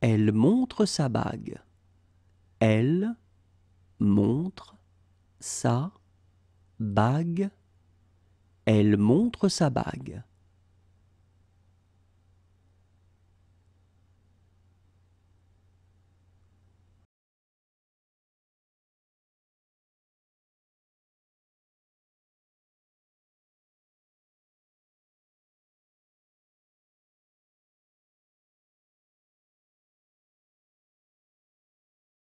Elle montre sa bague. Elle montre sa bague. Elle montre sa bague.